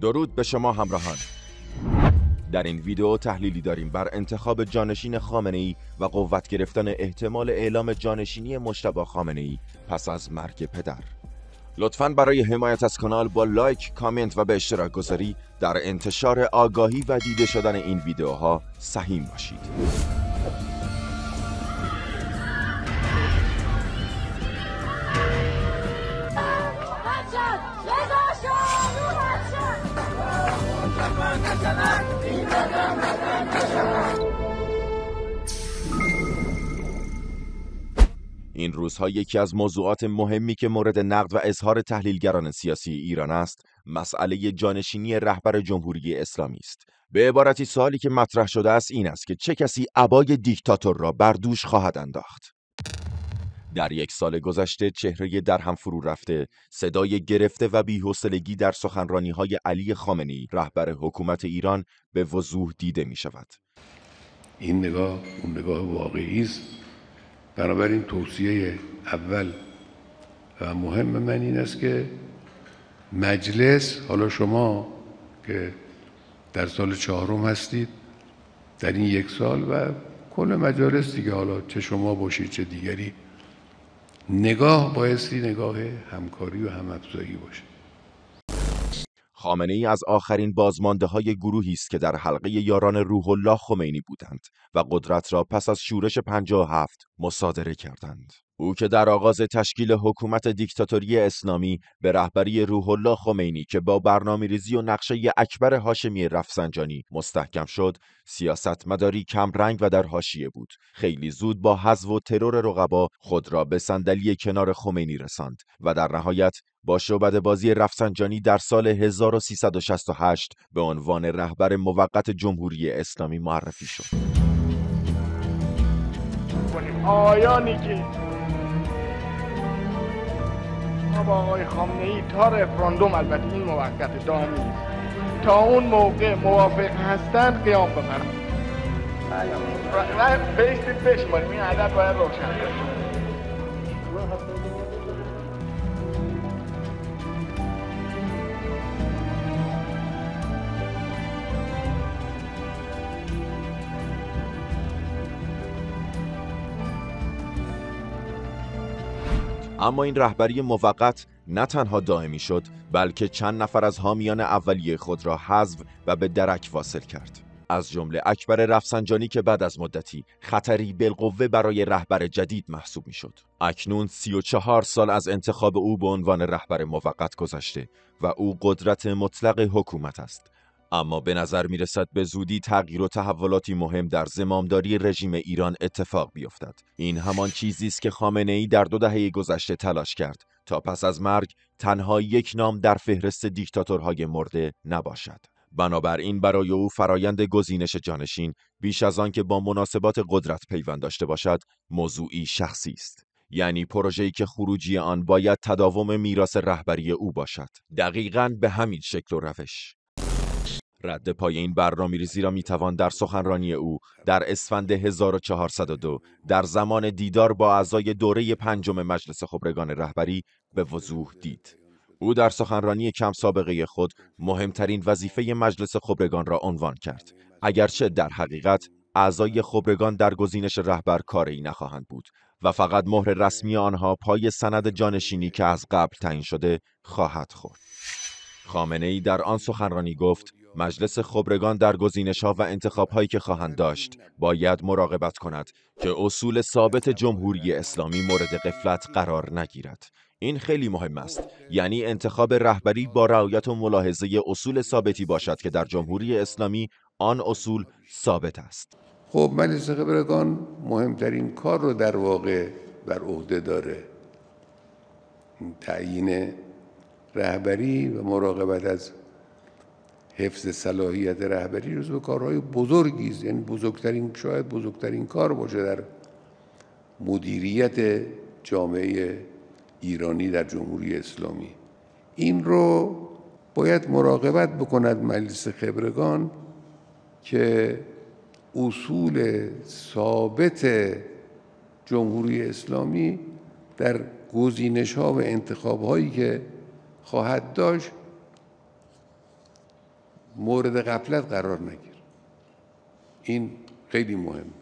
درود به شما همراهان در این ویدیو تحلیلی داریم بر انتخاب جانشین خامنه ای و قوت گرفتن احتمال اعلام جانشینی مشتبه خامنه ای پس از مرگ پدر لطفا برای حمایت از کانال با لایک، کامنت و به اشتراک گذاری در انتشار آگاهی و دیده شدن این ویدیوها سهیم باشید روزها یکی از موضوعات مهمی که مورد نقد و اظهار تحلیلگران سیاسی ایران است مسئله جانشینی رهبر جمهوری اسلامی است به عبارتی سوالی که مطرح شده است این است که چه کسی عبای دیکتاتور را بر دوش خواهد انداخت در یک سال گذشته چهره در هم فرو رفته صدای گرفته و بی‌حوصلگی در سخنرانی های علی خامنی رهبر حکومت ایران به وضوح دیده می شود این نگاه اون نگاه واقعی است بنابراین توصیه اول و مهم من این است که مجلس حالا شما که در سال چهارم هستید در این یک سال و کل مجالس دیگه حالا چه شما باشید چه دیگری نگاه بایستی نگاه همکاری و همافزایی باشه خامنه ای از آخرین بازمانده های گروهی است که در حلقه یاران روح الله خمینی بودند و قدرت را پس از شورش 57 مصادره کردند. او که در آغاز تشکیل حکومت دیکتاتوری اسلامی به رهبری روح الله خمینی که با برنامه ریزی و نقشه اکبر هاشمی رفسنجانی مستحکم شد، سیاست مداری کم رنگ و در حاشیه بود. خیلی زود با حذف و ترور رقبا خود را به صندلی کنار خمینی رساند و در نهایت با شعبد بازی رفسنجانی در سال 1368 به عنوان رهبر موقت جمهوری اسلامی معرفی شد. آیانی که با آقای خامنه ای تا رفراندوم البته این موقت دامی تا اون موقع موافق هستن قیام بفرم بیست بله. بشماریم این عدد باید روشن بشماریم اما این رهبری موقت نه تنها دائمی شد بلکه چند نفر از حامیان اولیه خود را حذف و به درک واصل کرد از جمله اکبر رفسنجانی که بعد از مدتی خطری بالقوه برای رهبر جدید محسوب میشد. اکنون 34 سال از انتخاب او به عنوان رهبر موقت گذشته و او قدرت مطلق حکومت است اما به نظر می رسد به زودی تغییر و تحولاتی مهم در زمامداری رژیم ایران اتفاق بیفتد این همان چیزی است که خامنه ای در دو دهه گذشته تلاش کرد تا پس از مرگ تنها یک نام در فهرست دیکتاتورهای مرده نباشد بنابراین برای او فرایند گزینش جانشین بیش از آن که با مناسبات قدرت پیوند داشته باشد موضوعی شخصی است یعنی پروژه‌ای که خروجی آن باید تداوم میراث رهبری او باشد دقیقا به همین شکل و روش رد پای این برنامه ریزی را میتوان در سخنرانی او در اسفند 1402 در زمان دیدار با اعضای دوره پنجم مجلس خبرگان رهبری به وضوح دید. او در سخنرانی کم سابقه خود مهمترین وظیفه مجلس خبرگان را عنوان کرد. اگرچه در حقیقت اعضای خبرگان در گزینش رهبر کاری نخواهند بود و فقط مهر رسمی آنها پای سند جانشینی که از قبل تعیین شده خواهد خورد. خامنه ای در آن سخنرانی گفت مجلس خبرگان در گزینش ها و انتخاب هایی که خواهند داشت باید مراقبت کند که اصول ثابت جمهوری اسلامی مورد قفلت قرار نگیرد این خیلی مهم است یعنی انتخاب رهبری با رعایت و ملاحظه اصول ثابتی باشد که در جمهوری اسلامی آن اصول ثابت است خب مجلس خبرگان مهمترین کار رو در واقع بر عهده داره تعیین رهبری و مراقبت از حفظ صلاحیت رهبری به کارهای بزرگی است یعنی بزرگترین شاید بزرگترین کار باشه در مدیریت جامعه ایرانی در جمهوری اسلامی این رو باید مراقبت بکند مجلس خبرگان که اصول ثابت جمهوری اسلامی در گزینش ها و انتخاب هایی که خواهد داشت مورد قفلت قرار نگیر این خیلی مهم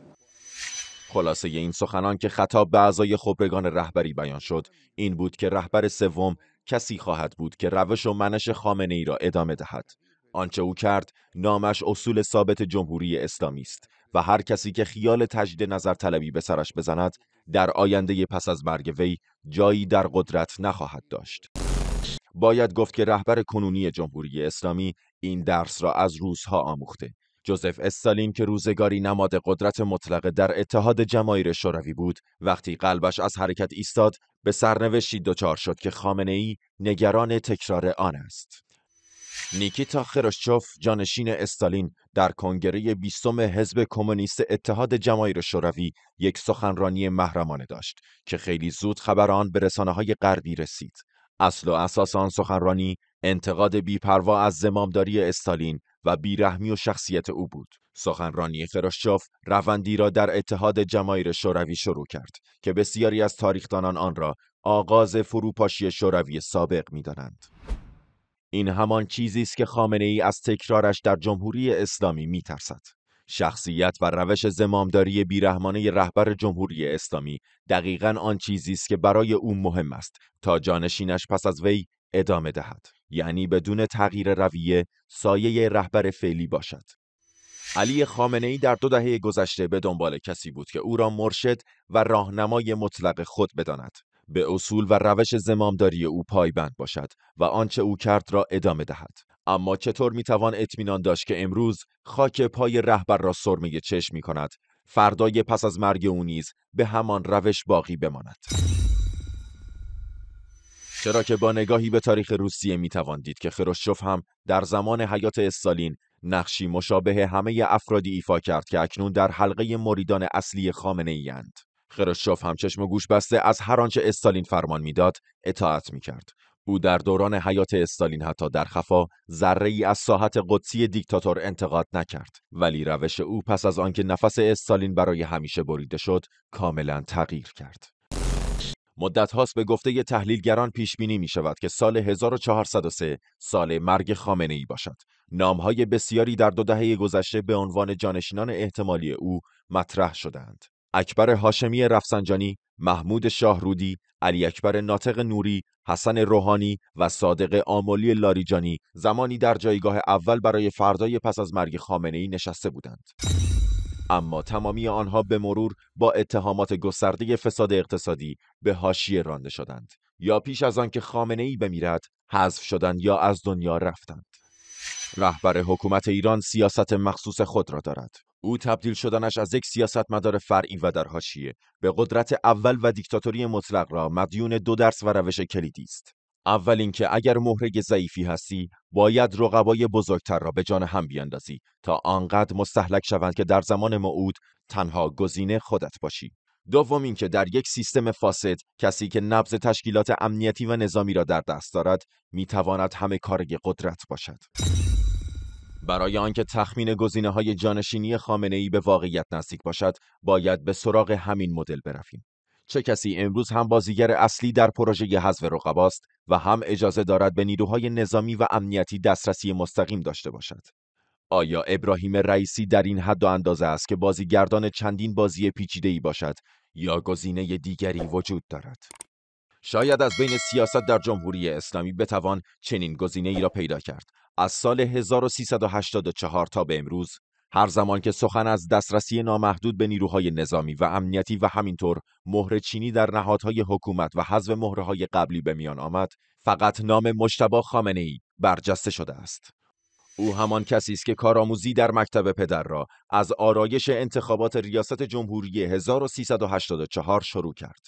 خلاصه این سخنان که خطاب به اعضای خبرگان رهبری بیان شد این بود که رهبر سوم کسی خواهد بود که روش و منش خامنه ای را ادامه دهد آنچه او کرد نامش اصول ثابت جمهوری اسلامی است و هر کسی که خیال تجدید نظر طلبی به سرش بزند در آینده پس از مرگ وی جایی در قدرت نخواهد داشت باید گفت که رهبر کنونی جمهوری اسلامی این درس را از روزها آموخته جوزف استالین که روزگاری نماد قدرت مطلقه در اتحاد جماهیر شوروی بود وقتی قلبش از حرکت ایستاد به سرنوشتی دچار شد که خامنه ای نگران تکرار آن است نیکیتا خروشچوف جانشین استالین در کنگره بیستم حزب کمونیست اتحاد جماهیر شوروی یک سخنرانی محرمانه داشت که خیلی زود خبر آن به رسانه های غربی رسید اصل و اساس آن سخنرانی انتقاد بیپروا از زمامداری استالین و بیرحمی و شخصیت او بود. سخنرانی خراشچوف روندی را در اتحاد جماهیر شوروی شروع کرد که بسیاری از تاریخدانان آن را آغاز فروپاشی شوروی سابق می‌دانند. این همان چیزی است که خامنه ای از تکرارش در جمهوری اسلامی می‌ترسد. شخصیت و روش زمامداری بیرحمانه رهبر جمهوری اسلامی دقیقا آن چیزی است که برای او مهم است تا جانشینش پس از وی ادامه دهد. یعنی بدون تغییر رویه سایه رهبر فعلی باشد. علی خامنه ای در دو دهه گذشته به دنبال کسی بود که او را مرشد و راهنمای مطلق خود بداند. به اصول و روش زمامداری او پایبند باشد و آنچه او کرد را ادامه دهد. اما چطور میتوان اطمینان داشت که امروز خاک پای رهبر را سرمه چشم می کند فردای پس از مرگ او نیز به همان روش باقی بماند چرا که با نگاهی به تاریخ روسیه می دید که خروشوف هم در زمان حیات استالین نقشی مشابه همه افرادی ایفا کرد که اکنون در حلقه مریدان اصلی خامنه ای اند. هم چشم گوش بسته از هر آنچه استالین فرمان میداد اطاعت می کرد. او در دوران حیات استالین حتی در خفا ذره ای از ساحت قدسی دیکتاتور انتقاد نکرد ولی روش او پس از آنکه نفس استالین برای همیشه بریده شد کاملا تغییر کرد مدت هاست به گفته تحلیلگران پیش بینی می شود که سال 1403 سال مرگ خامنه ای باشد. نامهای بسیاری در دو دهه گذشته به عنوان جانشینان احتمالی او مطرح شدند. اکبر هاشمی رفسنجانی، محمود شاهرودی، علی اکبر ناطق نوری، حسن روحانی و صادق آملی لاریجانی زمانی در جایگاه اول برای فردای پس از مرگ خامنه ای نشسته بودند. اما تمامی آنها به مرور با اتهامات گسترده فساد اقتصادی به حاشیه رانده شدند یا پیش از آنکه خامنه ای بمیرد حذف شدند یا از دنیا رفتند رهبر حکومت ایران سیاست مخصوص خود را دارد او تبدیل شدنش از یک سیاستمدار فرعی و در حاشیه به قدرت اول و دیکتاتوری مطلق را مدیون دو درس و روش کلیدی است اول اینکه اگر مهره ضعیفی هستی باید رقبای بزرگتر را به جان هم بیاندازی تا آنقدر مستحلک شوند که در زمان معود تنها گزینه خودت باشی دوم اینکه در یک سیستم فاسد کسی که نبض تشکیلات امنیتی و نظامی را در دست دارد میتواند همه کار قدرت باشد برای آنکه تخمین گزینه های جانشینی خامنه ای به واقعیت نزدیک باشد باید به سراغ همین مدل برویم چه کسی امروز هم بازیگر اصلی در پروژه حذف رقباست و هم اجازه دارد به نیروهای نظامی و امنیتی دسترسی مستقیم داشته باشد آیا ابراهیم رئیسی در این حد و اندازه است که بازیگردان چندین بازی ای باشد یا گزینه دیگری وجود دارد شاید از بین سیاست در جمهوری اسلامی بتوان چنین گزینه ای را پیدا کرد از سال 1384 تا به امروز هر زمان که سخن از دسترسی نامحدود به نیروهای نظامی و امنیتی و همینطور مهر چینی در نهادهای حکومت و حذف مهرهای قبلی به میان آمد فقط نام مشتبا خامنه ای برجسته شده است او همان کسی است که کارآموزی در مکتب پدر را از آرایش انتخابات ریاست جمهوری 1384 شروع کرد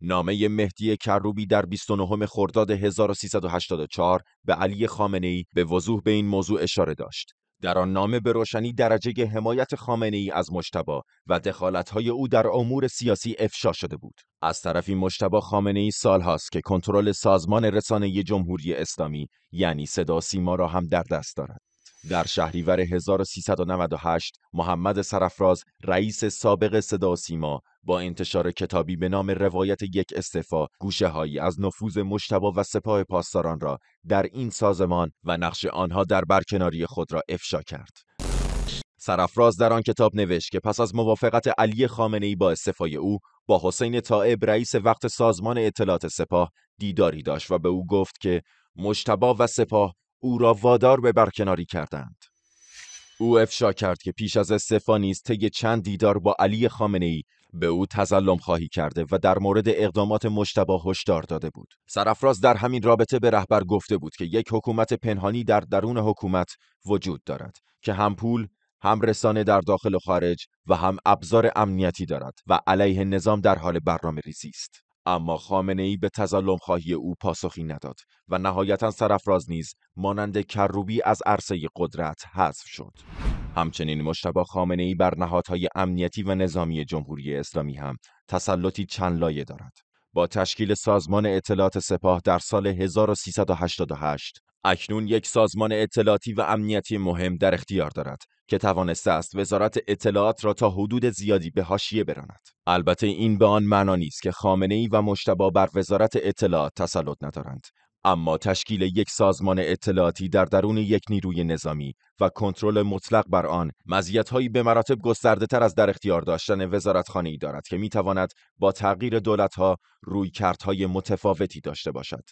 نامه مهدی کروبی در 29 خرداد 1384 به علی خامنه ای به وضوح به این موضوع اشاره داشت در آن نامه به روشنی درجه حمایت خامنه ای از مشتبا و دخالت‌های او در امور سیاسی افشا شده بود. از طرفی مشتبا خامنه ای هاست که کنترل سازمان رسانه جمهوری اسلامی یعنی صدا سیما را هم در دست دارد. در شهریور 1398 محمد سرفراز رئیس سابق صدا سیما با انتشار کتابی به نام روایت یک استفا گوشه هایی از نفوذ مشتبا و سپاه پاسداران را در این سازمان و نقش آنها در برکناری خود را افشا کرد. سرفراز در آن کتاب نوشت که پس از موافقت علی خامنه ای با استفای او با حسین طائب رئیس وقت سازمان اطلاعات سپاه دیداری داشت و به او گفت که مشتبا و سپاه او را وادار به برکناری کردند. او افشا کرد که پیش از استفانیز طی چند دیدار با علی خامنه ای به او تظلم خواهی کرده و در مورد اقدامات مشتبه هشدار داده بود. سرافراز در همین رابطه به رهبر گفته بود که یک حکومت پنهانی در درون حکومت وجود دارد که هم پول، هم رسانه در داخل و خارج و هم ابزار امنیتی دارد و علیه نظام در حال برنامه ریزی است. اما خامنه ای به تظلم خواهی او پاسخی نداد و نهایتا سرفراز نیز مانند کروبی از عرصه قدرت حذف شد. همچنین مشتبا خامنه ای بر نهادهای امنیتی و نظامی جمهوری اسلامی هم تسلطی چند لایه دارد. با تشکیل سازمان اطلاعات سپاه در سال 1388 اکنون یک سازمان اطلاعاتی و امنیتی مهم در اختیار دارد که توانسته است وزارت اطلاعات را تا حدود زیادی به هاشیه براند البته این به آن معنا نیست که خامنه ای و مشتبا بر وزارت اطلاعات تسلط ندارند اما تشکیل یک سازمان اطلاعاتی در درون یک نیروی نظامی و کنترل مطلق بر آن مزیت‌هایی به مراتب گستردهتر از در اختیار داشتن ای دارد که می‌تواند با تغییر دولت‌ها رویکردهای متفاوتی داشته باشد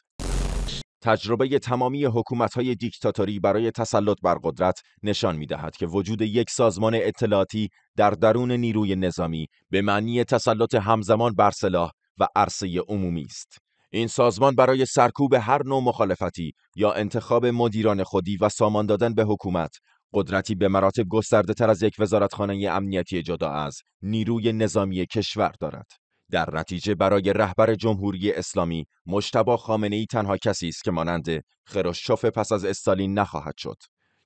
تجربه تمامی حکومت‌های دیکتاتوری برای تسلط بر قدرت نشان می‌دهد که وجود یک سازمان اطلاعاتی در درون نیروی نظامی به معنی تسلط همزمان بر سلاح و عرصه عمومی است. این سازمان برای سرکوب هر نوع مخالفتی یا انتخاب مدیران خودی و سامان دادن به حکومت قدرتی به مراتب گسترده تر از یک وزارتخانه امنیتی جدا از نیروی نظامی کشور دارد. در نتیجه برای رهبر جمهوری اسلامی مشتبا خامنه ای تنها کسی است که مانند خروشچوف پس از استالین نخواهد شد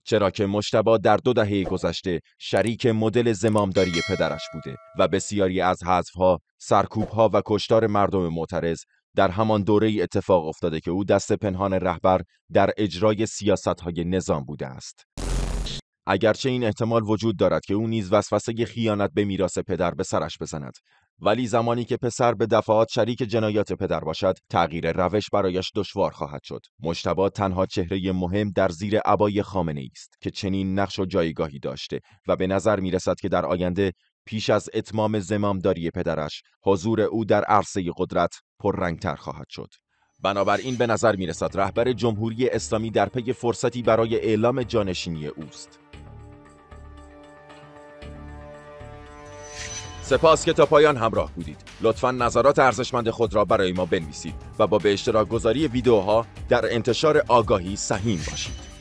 چرا که مشتبا در دو دهه گذشته شریک مدل زمامداری پدرش بوده و بسیاری از حذفها، سرکوبها و کشتار مردم معترض در همان دوره اتفاق افتاده که او دست پنهان رهبر در اجرای های نظام بوده است. اگرچه این احتمال وجود دارد که او نیز وسوسه خیانت به میراث پدر به سرش بزند ولی زمانی که پسر به دفعات شریک جنایات پدر باشد تغییر روش برایش دشوار خواهد شد مشتبا تنها چهره مهم در زیر عبای خامنه است که چنین نقش و جایگاهی داشته و به نظر می که در آینده پیش از اتمام زمامداری پدرش حضور او در عرصه قدرت پررنگتر خواهد شد بنابراین به نظر می رهبر جمهوری اسلامی در پی فرصتی برای اعلام جانشینی اوست سپاس که تا پایان همراه بودید لطفا نظرات ارزشمند خود را برای ما بنویسید و با به اشتراک گذاری ویدیوها در انتشار آگاهی سهیم باشید